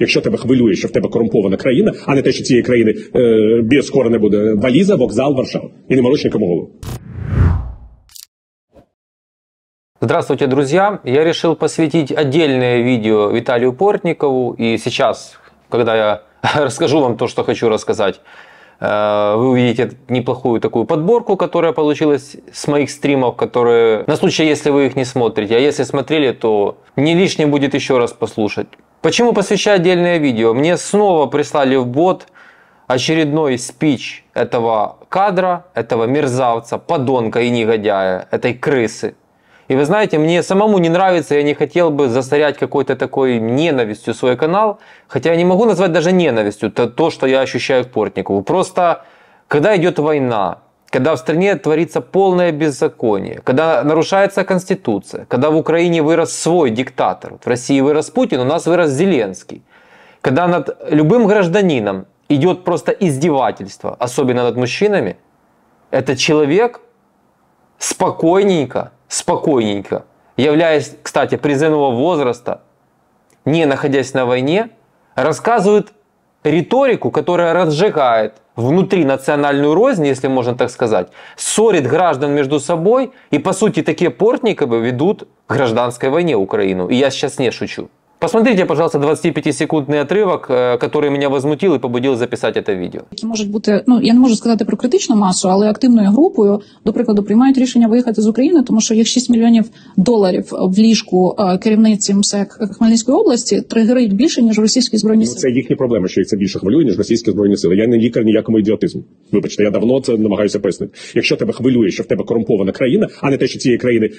Якщо тебе хвилює, що в тебе корумпована країна, а не те, що цієї країни е, скоро не буде валіза, вокзал, Варшава. І не мороч нікому голову. Здравствуйте, друзья! Я решил посвятить отдельное видео Виталию Портникову. И сейчас, когда я расскажу вам то, что хочу рассказать, э, вы увидите неплохую такую подборку, которая получилась с моих стримов, которые на случай, если вы их не смотрите, а если смотрели, то не лишним будет еще раз послушать. Почему посвящаю отдельное видео? Мне снова прислали в бот очередной спич этого кадра, этого мерзавца, подонка и негодяя, этой крысы. И вы знаете, мне самому не нравится, я не хотел бы засорять какой-то такой ненавистью свой канал, хотя я не могу назвать даже ненавистью то, то что я ощущаю к Портникову. Просто, когда идет война, когда в стране творится полное беззаконие, когда нарушается Конституция, когда в Украине вырос свой диктатор, в России вырос Путин, у нас вырос Зеленский, когда над любым гражданином идет просто издевательство, особенно над мужчинами, этот человек спокойненько, спокойненько, являясь, кстати, призывного возраста, не находясь на войне, рассказывает риторику, которая разжигает внутри национальную рознь, если можно так сказать, ссорит граждан между собой, и по сути такие портниковы ведут к гражданской войне Украину. И я сейчас не шучу. Посмотрите, пожалуйста, 25-секундний отрывок, э, который меня возмутил і побудив записати це відео. Які можуть бути, ну я не можу сказати про критичну масу, але активною групою, до прикладу, приймають рішення виїхати з України, тому що їх 6 мільйонів доларів в ліжку е, керівниці МСЕК Хмельницької області тригерить більше ніж російські збройні ну, сили. Це їхні проблеми, що їх це більше хвилює, ніж російські збройні сили. Я не лікар ніякому ідіотизму. Вибачте, я давно це намагаюся пояснити. Якщо тебе хвилює, що в тебе корумпована країна, а не те, що цієї країни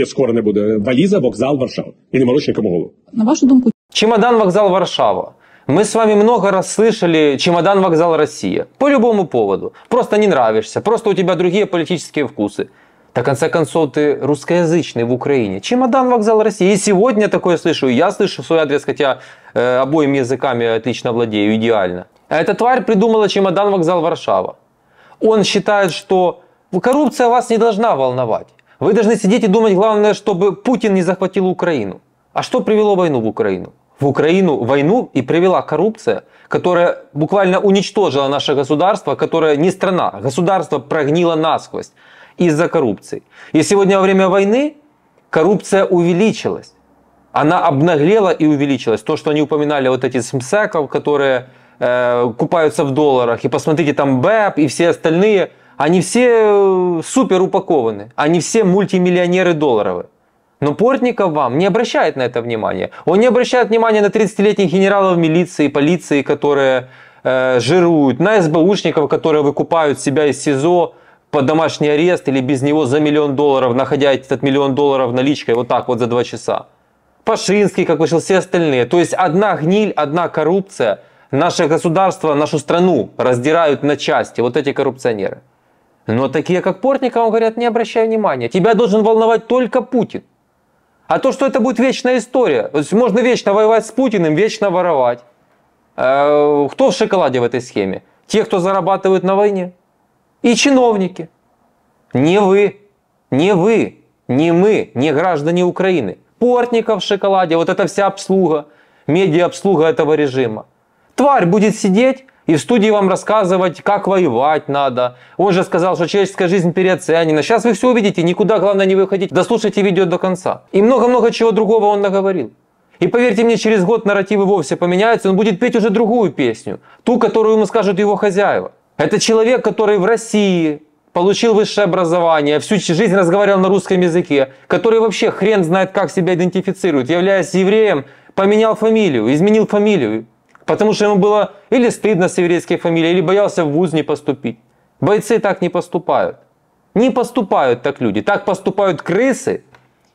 е, скоро не буде валіза, вокзал, Варшава і не морочні голову. На вашу думку? Чемодан вокзал Варшава. Мы с вами много раз слышали «Чемодан вокзал Россия». По любому поводу. Просто не нравишься, просто у тебя другие политические вкусы. До конца концов, ты русскоязычный в Украине. Чемодан вокзал России. И сегодня такое слышу. Я слышу свой адрес, хотя э, обоими языками отлично владею, идеально. А эта тварь придумала чемодан вокзал Варшава. Он считает, что коррупция вас не должна волновать. Вы должны сидеть и думать, главное, чтобы Путин не захватил Украину. А что привело войну в Украину? В Украину войну и привела коррупция, которая буквально уничтожила наше государство, которое не страна, государство прогнило насквозь из-за коррупции. И сегодня во время войны коррупция увеличилась. Она обнаглела и увеличилась. То, что они упоминали, вот эти смсеков, которые э, купаются в долларах, и посмотрите, там БЭП и все остальные, они все э, супер упакованы, они все мультимиллионеры долларовые. Но Портников вам не обращает на это внимания. Он не обращает внимания на 30-летних генералов милиции, полиции, которые э, жируют, на СБУшников, которые выкупают себя из СИЗО под домашний арест или без него за миллион долларов, находя этот миллион долларов наличкой вот так вот за два часа. Пашинский, как вышел, все остальные. То есть одна гниль, одна коррупция. Наше государство, нашу страну раздирают на части вот эти коррупционеры. Но такие, как Портников, говорят, не обращай внимания. Тебя должен волновать только Путин. А то, что это будет вечная история. То есть можно вечно воевать с Путиным, вечно воровать. Э, кто в шоколаде в этой схеме? Те, кто зарабатывают на войне. И чиновники. Не вы, не вы, не мы, не граждане Украины. Портников в шоколаде, вот эта вся обслуга, медиа-обслуга этого режима. Тварь будет сидеть, и в студии вам рассказывать, как воевать надо. Он же сказал, что человеческая жизнь переоценена. Сейчас вы все увидите, никуда главное не выходить. Дослушайте видео до конца. И много-много чего другого он наговорил. И поверьте мне, через год нарративы вовсе поменяются, он будет петь уже другую песню, ту, которую ему скажут его хозяева. Это человек, который в России получил высшее образование, всю жизнь разговаривал на русском языке, который вообще хрен знает, как себя идентифицирует, являясь евреем, поменял фамилию, изменил фамилию, Потому что ему было или стыдно с еврейской фамилией, или боялся в ВУЗ не поступить. Бойцы так не поступают. Не поступают так люди. Так поступают крысы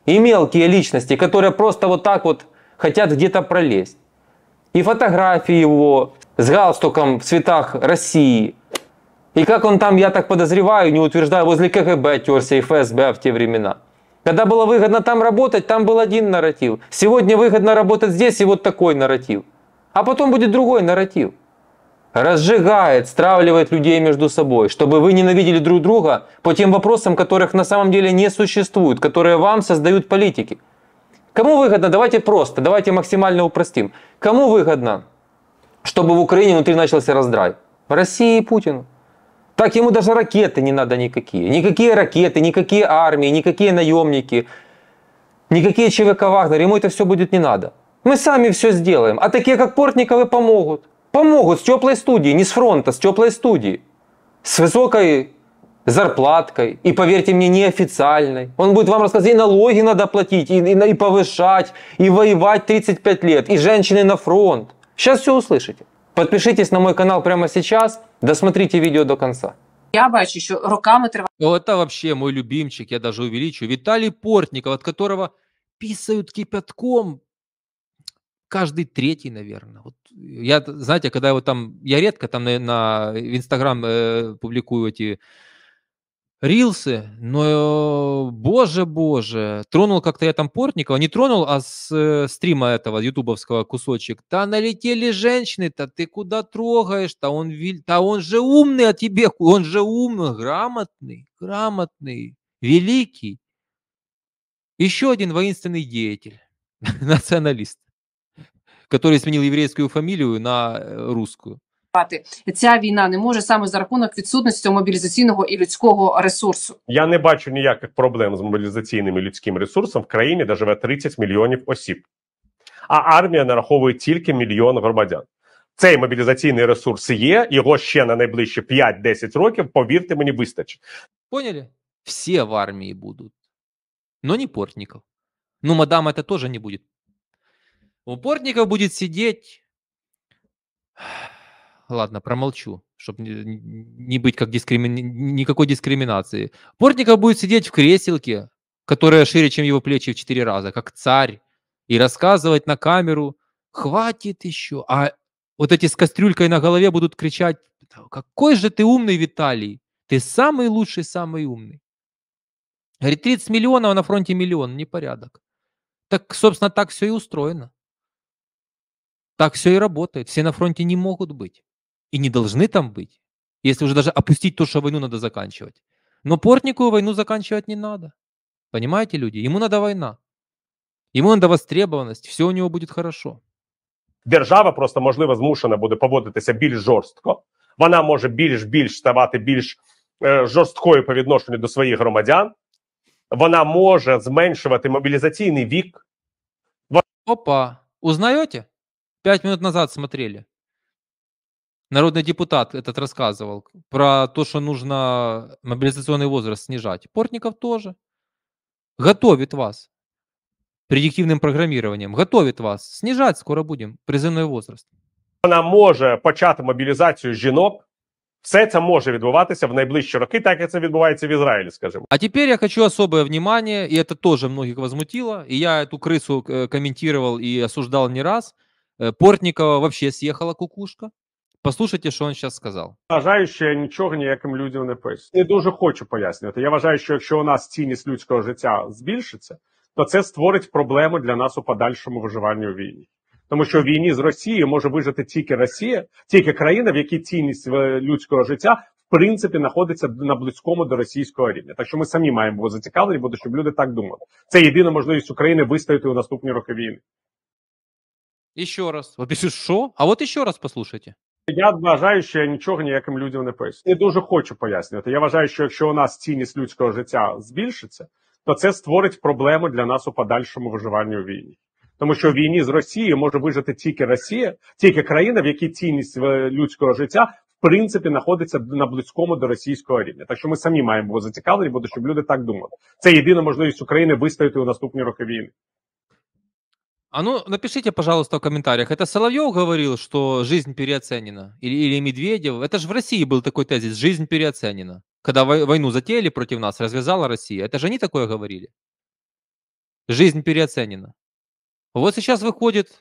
и мелкие личности, которые просто вот так вот хотят где-то пролезть. И фотографии его с галстуком в цветах России. И как он там, я так подозреваю, не утверждаю, возле КГБ терся и ФСБ в те времена. Когда было выгодно там работать, там был один нарратив. Сегодня выгодно работать здесь, и вот такой нарратив – а потом будет другой нарратив. Разжигает, стравливает людей между собой, чтобы вы ненавидели друг друга по тем вопросам, которых на самом деле не существует, которые вам создают политики. Кому выгодно? Давайте просто, давайте максимально упростим. Кому выгодно, чтобы в Украине внутри начался раздрай? В России и Путину. Так ему даже ракеты не надо никакие. Никакие ракеты, никакие армии, никакие наемники, никакие ЧВК Вагнер. Ему это все будет не надо. Мы сами все сделаем. А такие, как Портниковы, помогут. Помогут с теплой студии, не с фронта, с теплой студии. С высокой зарплаткой, и поверьте мне, неофициальной. Он будет вам рассказывать, и налоги надо платить, и, и, и повышать, и воевать 35 лет, и женщины на фронт. Сейчас все услышите. Подпишитесь на мой канал прямо сейчас, досмотрите видео до конца. Я бачу, що роками триває. Ну, это вообще мой любимчик, я даже увеличу. Виталий Портников, от которого писают кипятком каждый третий, наверное. Вот я, знаете, когда я вот там, я редко там на, на в Инстаграм э, публикую эти рилсы, но, боже, боже, тронул как-то я там Портникова, не тронул, а с э, стрима этого ютубовского кусочек, да налетели женщины-то, ты куда трогаешь-то, он, да он же умный, а тебе, он же умный, грамотный, грамотный, великий. Еще один воинственный деятель, националист. который змінив єврейську фамілію на э, русську. Ця війна не може саме за рахунок відсутності мобілізаційного і людського ресурсу. Я не бачу ніяких проблем з мобілізаційним і людським ресурсом в країні, де живе 30 мільйонів осіб, а армія нараховує тільки мільйон громадян. Цей мобілізаційний ресурс є, його ще на найближчі 5-10 років, повірте мені, вистачить. Поняли? Всі в армії будуть, ну, не Портніков. Ну, мадам, це теж не буде. У Портников будет сидеть... Ладно, промолчу, чтобы не, быть как дискрими... никакой дискриминации. Портников будет сидеть в креселке, которая шире, чем его плечи в четыре раза, как царь, и рассказывать на камеру, хватит еще. А вот эти с кастрюлькой на голове будут кричать, какой же ты умный, Виталий, ты самый лучший, самый умный. Говорит, 30 миллионов, а на фронте миллион, непорядок. Так, собственно, так все и устроено. Так все и работает. Все на фронте не могут быть. И не должны там быть. Если уже даже опустить то, что войну надо заканчивать. Но Портникову войну заканчивать не надо. Понимаете, люди? Ему надо война. ему надо востребованность, все у него будет хорошо. Держава просто можливо змушена будет поводитися більш жестко, она может більш більш ставать більш е, жорсткою по відношенню до своїх громадян. Вона може зменшувати мобілізаційний вік. Опа, узнаете? Пять минут назад смотрели. Народный депутат этот рассказывал про то, что нужно мобилизационный возраст снижать. Портников тоже. Готовит вас предиктивным программированием. Готовит вас. Снижать скоро будем призывной возраст. Она может почати мобилизацию женок, Все это может відбуватися в найближчі роки, так як це відбувається в Ізраїлі, скажімо. А теперь я хочу особое внимание, и это тоже многих возмутило, и я эту крысу комментировал и осуждал не раз. Э, Портникова вообще съехала кукушка. Послухайте, що він зараз сказав. Вважаю, що я нічого ніяким людям не поясню. Не дуже хочу пояснювати. Я вважаю, що якщо у нас цінність людського життя збільшиться, то це створить проблему для нас у подальшому виживанні у війні. Тому що в війні з Росією може вижити тільки Росія, тільки країна, в якій цінність е, людського життя в принципі знаходиться на близькому до російського рівня. Так що ми самі маємо бути зацікавлені, щоб люди так думали. Це єдина можливість України вистояти у наступні роки війни. Еще раз. Вот пишешь, що? А от ще раз послушайте. Я вважаю, що я нічого ніяким людям не поясню. Не дуже хочу пояснювати. Я вважаю, що якщо у нас цінність людського життя збільшиться, то це створить проблему для нас у подальшому виживанні у війні. Тому що в війні з Росією може вижити тільки Росія, тільки країна, в якій цінність е, людського життя в принципі знаходиться на близькому до російського рівня. Так що ми самі маємо бути зацікавлені, щоб люди так думали. Це єдина можливість України вистояти у наступні роки війни. А ну, напишите, пожалуйста, в комментариях. Это Соловьев говорил, что жизнь переоценена? Или, или Медведев? Это же в России был такой тезис «жизнь переоценена». Когда войну затеяли против нас, развязала Россия. Это же они такое говорили. Жизнь переоценена. Вот сейчас выходит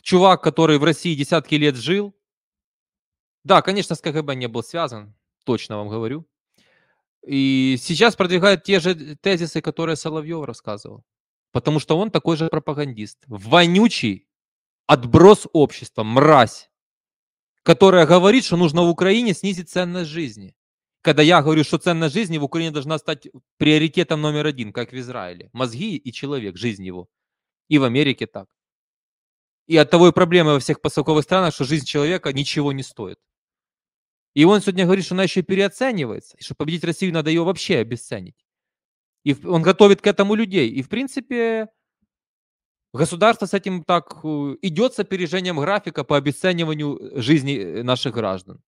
чувак, который в России десятки лет жил. Да, конечно, с КГБ не был связан, точно вам говорю. И сейчас продвигают те же тезисы, которые Соловьев рассказывал. Потому что он такой же пропагандист. Вонючий отброс общества, мразь, которая говорит, что нужно в Украине снизить ценность жизни. Когда я говорю, что ценность жизни в Украине должна стать приоритетом номер один, как в Израиле. Мозги и человек, жизнь его. И в Америке так. И от того и проблемы во всех посоковых странах, что жизнь человека ничего не стоит. И он сегодня говорит, что она еще переоценивается, и что победить Россию надо ее вообще обесценить. И он готовит к этому людей. И, в принципе, государство с этим так э, идет с опережением графика по обесцениванию э, жизни э, наших граждан.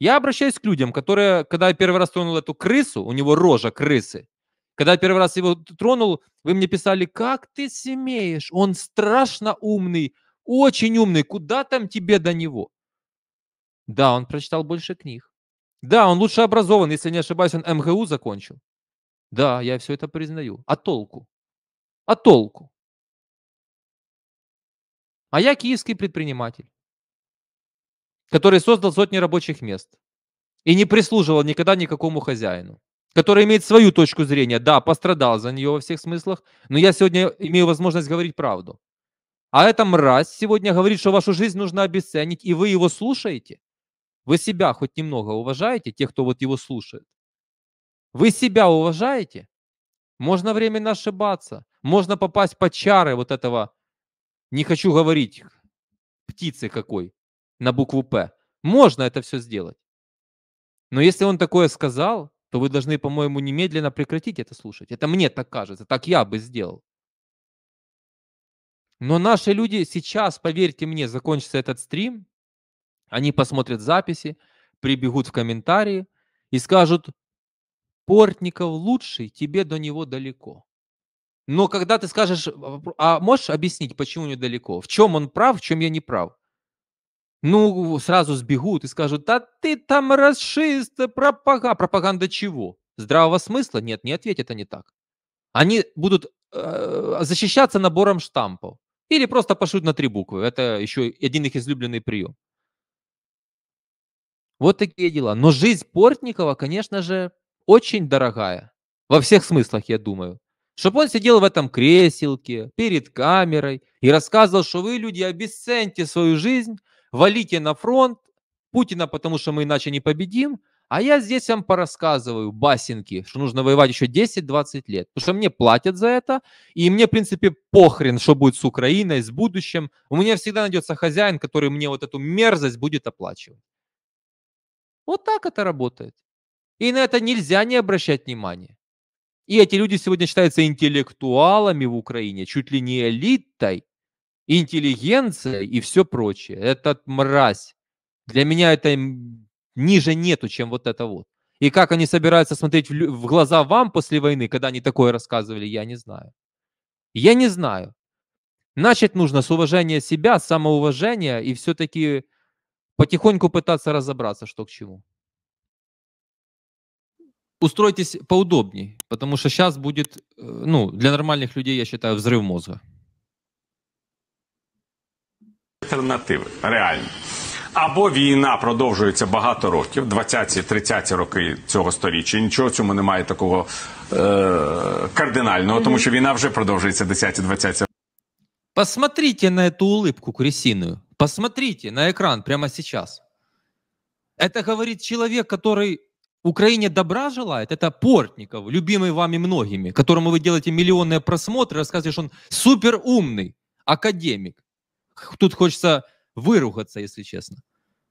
Я обращаюсь к людям, которые, когда я первый раз тронул эту крысу, у него рожа крысы, когда я первый раз его тронул, вы мне писали, как ты смеешь, он страшно умный, очень умный, куда там тебе до него? Да, он прочитал больше книг. Да, он лучше образован, если не ошибаюсь, он МГУ закончил. Да, я все это признаю. А толку? А толку? А я киевский предприниматель, который создал сотни рабочих мест и не прислуживал никогда никакому хозяину, который имеет свою точку зрения. Да, пострадал за нее во всех смыслах, но я сегодня имею возможность говорить правду. А эта мразь сегодня говорит, что вашу жизнь нужно обесценить, и вы его слушаете. Вы себя хоть немного уважаете, тех, кто вот его слушает? Вы себя уважаете? Можно временно ошибаться, можно попасть под чары вот этого, не хочу говорить, птицы какой на букву «П». Можно это все сделать. Но если он такое сказал, то вы должны, по-моему, немедленно прекратить это слушать. Это мне так кажется, так я бы сделал. Но наши люди сейчас, поверьте мне, закончится этот стрим, они посмотрят записи, прибегут в комментарии и скажут, Портников лучший, тебе до него далеко. Но когда ты скажешь, а, а можешь объяснить, почему далеко? В чем он прав, в чем я не прав? Ну, сразу сбегут и скажут, да ты там расшист, пропаганда. Пропаганда чего? Здравого смысла? Нет, не ответь, это не так. Они будут э, защищаться набором штампов. Или просто пошут на три буквы. Это еще один их излюбленный прием. Вот такие дела. Но жизнь Портникова, конечно же, очень дорогая. Во всех смыслах, я думаю. Чтобы он сидел в этом креселке, перед камерой и рассказывал, что вы, люди, обесценьте свою жизнь, валите на фронт Путина, потому что мы иначе не победим, а я здесь вам порассказываю басенки, что нужно воевать еще 10-20 лет. Потому что мне платят за это, и мне, в принципе, похрен, что будет с Украиной, с будущим. У меня всегда найдется хозяин, который мне вот эту мерзость будет оплачивать. Вот так это работает. И на это нельзя не обращать внимания. И эти люди сегодня считаются интеллектуалами в Украине, чуть ли не элитой, интеллигенцией и все прочее. Это мразь. Для меня это ниже нету, чем вот это вот. И как они собираются смотреть в глаза вам после войны, когда они такое рассказывали, я не знаю. Я не знаю. Начать нужно с уважения себя, самоуважения и все-таки потихоньку пытаться разобраться, что к чему. Устройтесь поудобней, потому что сейчас будет, э, ну, для нормальных людей, я считаю, взрыв мозга. Альтернативи, реально. Або війна продовжується багато років, 20-30 ті роки цього сторіччя. Нічого в цьому немає такого е- кардинального, тому що війна вже продовжується 10-20 ті років. Посмотрите на эту улыбку крысиную. Посмотрите на экран прямо сейчас. Это говорит человек, который Украине добра желает, это Портников, любимый вами многими, которому вы делаете миллионные просмотры, рассказываешь, он супер умный, академик. Тут хочется выругаться, если честно.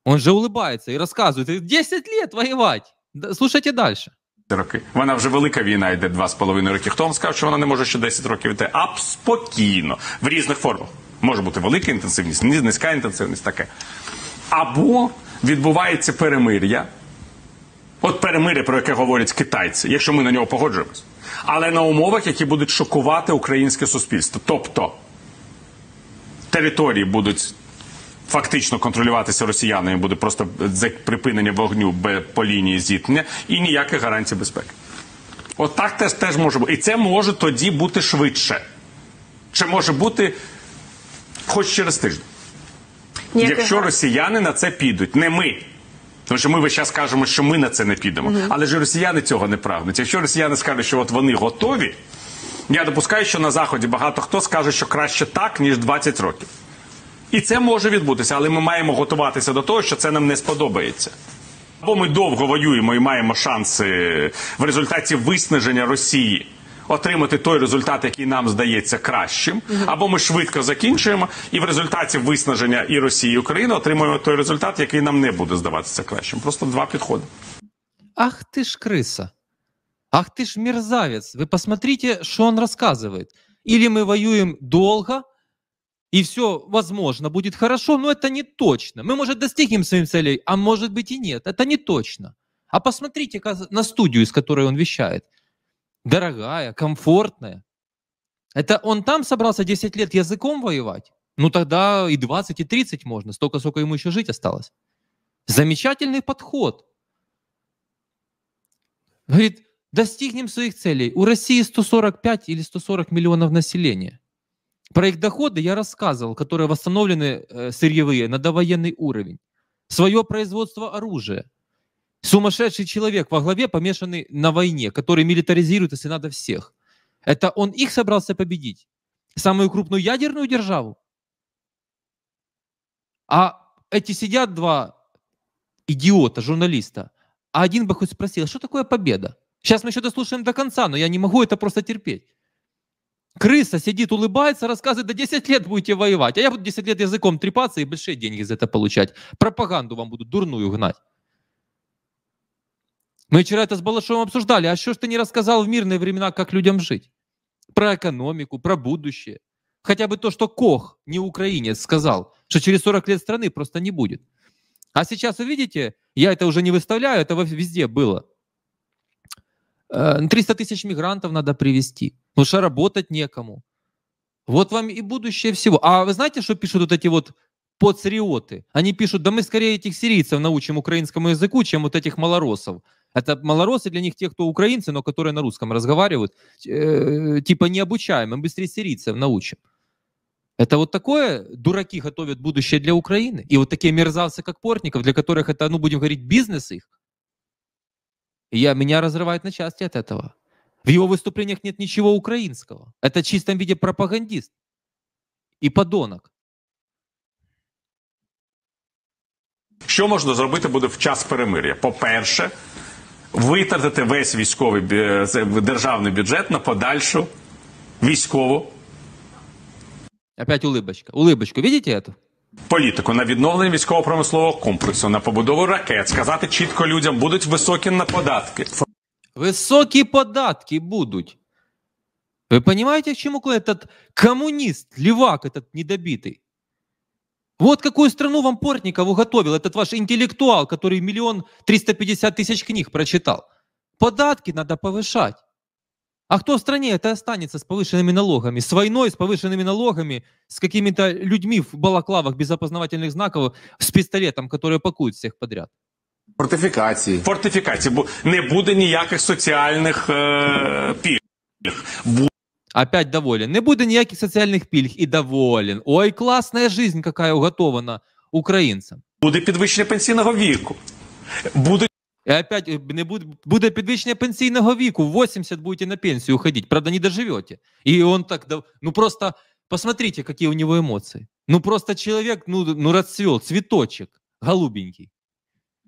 Он же улыбается и рассказывает, 10 лет воевать. Слушайте дальше. Роки вона вже велика війна йде два з половиною роки. Хто вам сказав, що вона не може ще 10 років йти? А спокійно в різних формах може бути велика інтенсивність, низька інтенсивність, таке або відбувається перемир'я. От перемиря, про яке говорять китайці, якщо ми на нього погоджуємось, але на умовах, які будуть шокувати українське суспільство. Тобто території будуть фактично контролюватися росіянами, буде просто припинення вогню по лінії зіткнення і ніяких гарантій безпеки. От так теж, теж може бути. І це може тоді бути швидше. Чи може бути хоч через тиждень? Ніяких... Якщо росіяни на це підуть, не ми. Тому що ми весь час кажемо, що ми на це не підемо. Mm -hmm. Але ж росіяни цього не прагнуть. Якщо росіяни скажуть, що от вони готові, я допускаю, що на заході багато хто скаже, що краще так ніж 20 років. І це може відбутися, але ми маємо готуватися до того, що це нам не сподобається. Або ми довго воюємо і маємо шанси в результаті виснаження Росії. отримати той результат, який нам здається кращим, або ми швидко закінчуємо, і в результаті виснаження і Росії і України отримуємо той результат, який нам не буде здаватися кращим. Просто два підходи. Ах ты ж крыса. Ах ты ж мерзавец. Вы посмотрите, что он рассказывает. Или мы воюем долго, и все, возможно, будет хорошо, но это не точно. Мы, может, достигнем своим целей, а может быть и нет. Это не точно. А посмотрите на студию, из которой он вещает дорогая, комфортная. Это он там собрался 10 лет языком воевать? Ну тогда и 20, и 30 можно, столько, сколько ему еще жить осталось. Замечательный подход. Говорит, достигнем своих целей. У России 145 или 140 миллионов населения. Про их доходы я рассказывал, которые восстановлены э, сырьевые на довоенный уровень. Свое производство оружия – Сумасшедший человек во главе, помешанный на войне, который милитаризирует, если надо, всех. Это он их собрался победить? Самую крупную ядерную державу? А эти сидят два идиота, журналиста, а один бы хоть спросил, «А что такое победа? Сейчас мы еще дослушаем до конца, но я не могу это просто терпеть. Крыса сидит, улыбается, рассказывает, да 10 лет будете воевать, а я буду 10 лет языком трепаться и большие деньги за это получать. Пропаганду вам буду дурную гнать. Мы вчера это с Балашовым обсуждали. А что ж ты не рассказал в мирные времена, как людям жить? Про экономику, про будущее. Хотя бы то, что Кох, не украинец, сказал, что через 40 лет страны просто не будет. А сейчас, вы видите, я это уже не выставляю, это везде было. 300 э, тысяч мигрантов надо привести, потому ну, что работать некому. Вот вам и будущее всего. А вы знаете, что пишут вот эти вот подсриоты? Они пишут, да мы скорее этих сирийцев научим украинскому языку, чем вот этих малоросов. Это малоросы для них те, кто украинцы, но которые на русском разговаривают. Э, типа не обучаем, им быстрее сирийцев научим. Это вот такое дураки готовят будущее для Украины. И вот такие мерзавцы, как Портников, для которых это, ну, будем говорить, бизнес их. я, меня разрывает на части от этого. В его выступлениях нет ничего украинского. Это в чистом виде пропагандист и подонок. Що можна зробити буде в час перемир'я? По-перше, витратити весь військовий е, державний бюджет на подальшу військову. Опять Улибочка. Улыбочку, видите эту? Політику на відновлення військово-промислового комплексу, на побудову ракет, сказати чітко людям, будуть високі на податки. Високі податки будуть. Ви понимаете, к чему этот коммунист, левак недобитий? Вот какую страну вам портников уготовил? этот ваш интеллектуал, который миллион триста пятьдесят тысяч книг прочитал. Податки надо повышать. А кто в стране это останется с повышенными налогами? С войной, с повышенными налогами, с какими-то людьми в балаклавах без опознавательных знаков, с пистолетом, которые пакуют всех подряд? Фортифікації. Фортифікації. Не будет никаких соціальних е, э, пільг. Опять доволен. Не буде ніяких соціальних пільг і доволен. Ой, класна життя, яка уготована українцям. Буде підвищення пенсійного віку. Буде і опять е, не буде, буде підвищення пенсійного віку. 80 будете на пенсію уходить. Правда, не доживете. І он так дав. Ну просто посмотрите, які у нього емоції. Ну просто чоловік ну, ну розцвіл, цвіточок, голубенький.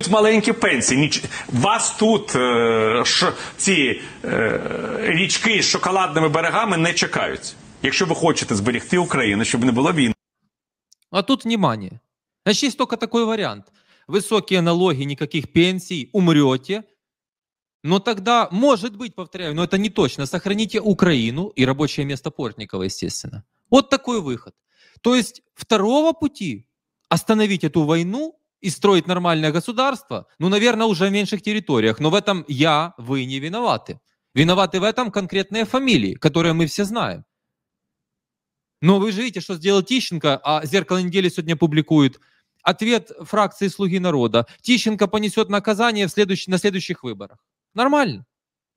Маленькі пенсії, ніч вас тут е, ш... ці е, річки з шоколадними берегами не чекають. Якщо ви хочете зберегти Україну, щоб не було війни. А тут внимание. Значит, есть только такой вариант. Высокие налоги, никаких пенсий, умрете. Но ну, тогда, может быть, повторяю, но это не точно, сохраните Украину и рабочее место Портникова, естественно. Вот такой выход. То есть второго пути остановить эту войну и строить нормальное государство, ну, наверное, уже в меньших территориях. Но в этом я, вы не виноваты. Виноваты в этом конкретные фамилии, которые мы все знаем. Но вы же видите, что сделал Тищенко, а «Зеркало недели» сегодня публикует ответ фракции «Слуги народа». Тищенко понесет наказание в следующ... на следующих выборах. Нормально.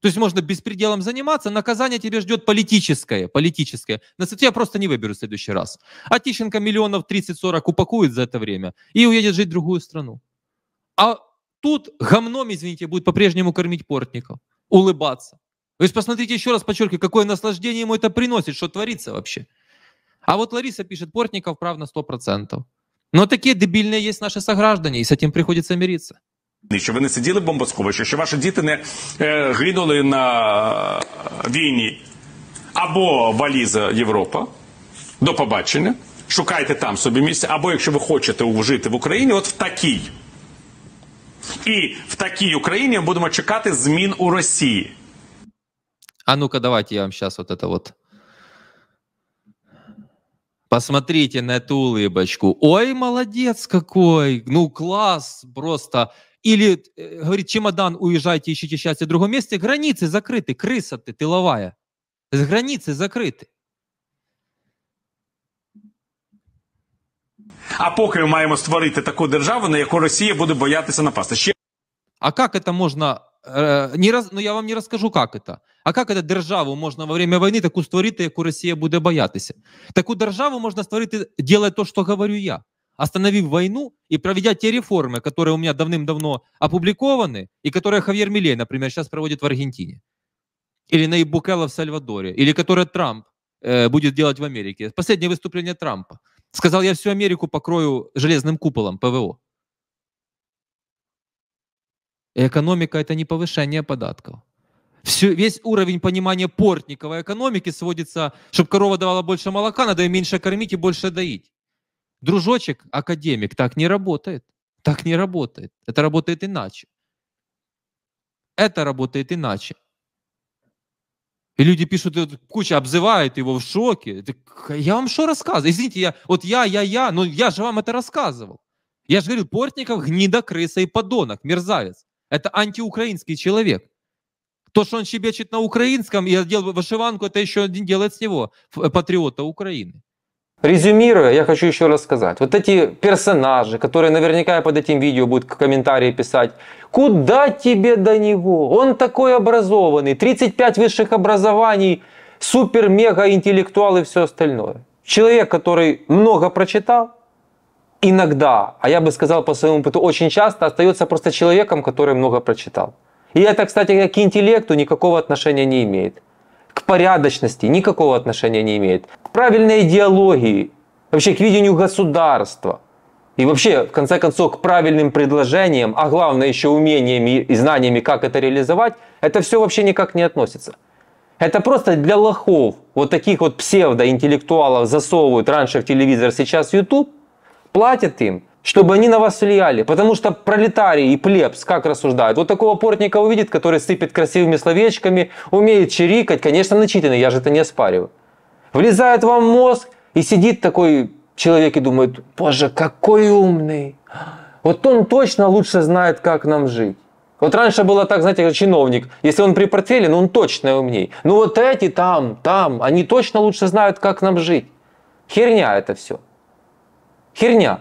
То есть можно беспределом заниматься, наказание тебе ждет политическое, политическое. На я просто не выберу в следующий раз. А Тищенко миллионов 30-40 упакует за это время и уедет жить в другую страну. А тут гомном, извините, будет по-прежнему кормить портников, улыбаться. То есть посмотрите еще раз, подчеркиваю, какое наслаждение ему это приносит, что творится вообще. А вот Лариса пишет, портников прав на 100%. Но такие дебильные есть наши сограждане, и с этим приходится мириться. що ви не сиділи в бомбосховищі, що ваші діти не е, гинули на е, війні або валіза Європа. До побачення. Шукайте там собі місце, або якщо ви хочете жити в Україні, от в такій. І в такій Україні ми будемо чекати змін у Росії. А ну-ка, давайте я вам зараз. вот это вот. Посмотрите на ту улыбочку. Ой, молодець какой! Ну, клас, Просто или э, говорит, чемодан, уезжайте, ищите счастье в другом месте, границы закрыты, крыса ты, тыловая. Границы закрыты. А поки мы можем створить такую державу, на яку Росія будет боятися напасти. Ще... А как это можно... Э, не раз, ну я вам не расскажу, как это. А как это державу можна во время войны таку створити, яку Росія будет боятися? Таку державу можна створити, делая то, що говорю я. остановив войну и проведя те реформы, которые у меня давным-давно опубликованы, и которые Хавьер Милей, например, сейчас проводит в Аргентине, или Наиб Букела в Сальвадоре, или которые Трамп э, будет делать в Америке. Последнее выступление Трампа. Сказал, я всю Америку покрою железным куполом ПВО. И экономика – это не повышение податков. Все, весь уровень понимания портниковой экономики сводится, чтобы корова давала больше молока, надо ее меньше кормить и больше доить. Дружочек, академик, так не работает. Так не работает. Это работает иначе. Это работает иначе. И люди пишут, куча обзывает его в шоке. я вам что рассказываю? Извините, я, вот я, я, я, но я же вам это рассказывал. Я же говорю, Портников гнида, крыса и подонок, мерзавец. Это антиукраинский человек. То, что он щебечет на украинском и одел вышиванку, это еще один делает с него патриота Украины. Резюмируя, я хочу еще раз сказать, вот эти персонажи, которые наверняка под этим видео будут комментарии писать, куда тебе до него? Он такой образованный, 35 высших образований, супер-мега-интеллектуал и все остальное. Человек, который много прочитал, иногда, а я бы сказал по своему опыту, очень часто остается просто человеком, который много прочитал. И это, кстати, к интеллекту никакого отношения не имеет к порядочности никакого отношения не имеет, к правильной идеологии, вообще к видению государства. И вообще, в конце концов, к правильным предложениям, а главное еще умениями и знаниями, как это реализовать, это все вообще никак не относится. Это просто для лохов, вот таких вот псевдоинтеллектуалов засовывают раньше в телевизор, сейчас в YouTube, платят им чтобы они на вас влияли. Потому что пролетарий и плебс как рассуждают? Вот такого портника увидит, который сыпет красивыми словечками, умеет чирикать, конечно, начитанный, я же это не оспариваю. Влезает вам в мозг, и сидит такой человек и думает, боже, какой умный. Вот он точно лучше знает, как нам жить. Вот раньше было так, знаете, как чиновник, если он при портфеле, ну он точно умней. Ну вот эти там, там, они точно лучше знают, как нам жить. Херня это все. Херня.